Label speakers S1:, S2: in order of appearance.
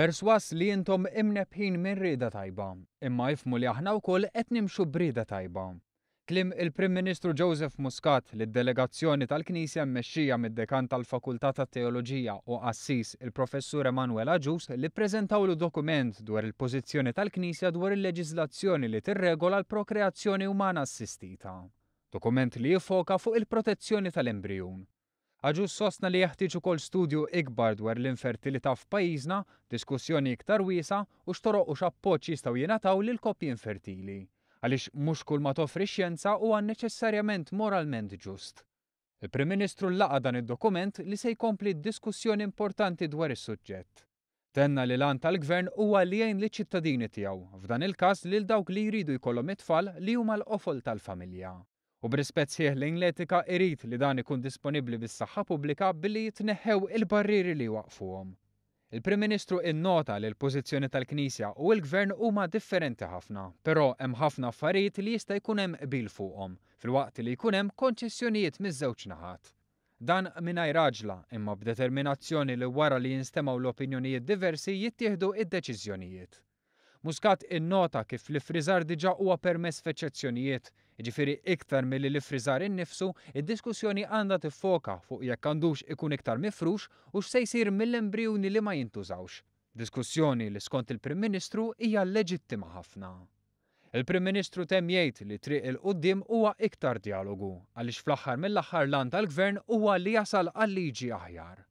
S1: Perswas li jintom imnebħin minn rida tajba, imma jifmu li aħna wkoll qed nimxu brida tajba. Klim il-Prim Ministru Joseph Muscat li d-delegazzjoni tal-Knisja mmexxija mid-dekan tal-Fakultà ta' Teoloġija u Assis il-Professur Emanuel Aġus li preżentaw lu dokument dwar il-pożizzjoni tal-Knisja dwar il-leġiżlazzjoni li tirregola l-prokreazzjoni umana assistita. Dokument li jifoka fuq il-protezzjoni tal embrijun Aġu sostna li jaħtiġu ukoll studju ikbar dwar l-infertilità f'pajjiżna, diskussjoni iktar wiesa u xtoroq u x'appoġġ jistgħu jingħataw l koppji infertili. Għaliex mhux kull ma toffri xjenza huwa neċessarjament moralment ġust. Il-Prim Ministru laqa dan id-dokument li se jkompli diskussjoni importanti dwar is-suġġett. Tenna li lan tal-gvern huwa għalijajn li ċittadini tiegħu, f'dan il-każ lil dawk li jridu jkollhom it-tfal li huma l-qofol tal-familja. U brispett sieħ l-Ingletika irrit li dan ikun disponibli bis-saħħa pubblika billi jitneħħew il-barriri li waqfuhom. Il-Prim Ministru innota li l-pożizzjoni tal-Knisja u l-Gvern huma differenti ħafna, però hemm ħafna affarijiet li jista' jkun hemm qbil fuqhom filwaqt li jkun hemm konċessjonijiet miż-żewġ naħat. Dan mingħajr raġla imma b'determinazzjoni li wara li jinstemaw l-opinjonijiet diversi jittieħdu id-deċiżjonijiet. Muscat innota kif l-frizar diġa huwa permess f'eċċezzjonijiet Ġifiri iktar mill li frizar innifsu, id-diskussjoni għandha tiffoka fuq jekk għandux ikun iktar mifrux u x'se jsir mill embrijuni li ma jintużawx. Diskussjoni li skont il-Prim Ministru hija leġittima ħafna. Il-Prim Ministru tem jgħid li triq il-qoddim huwa iktar dialogu, għaliex fl-aħħar mill-aħħar lan tal-gvern huwa li jasal għal liġi aħjar.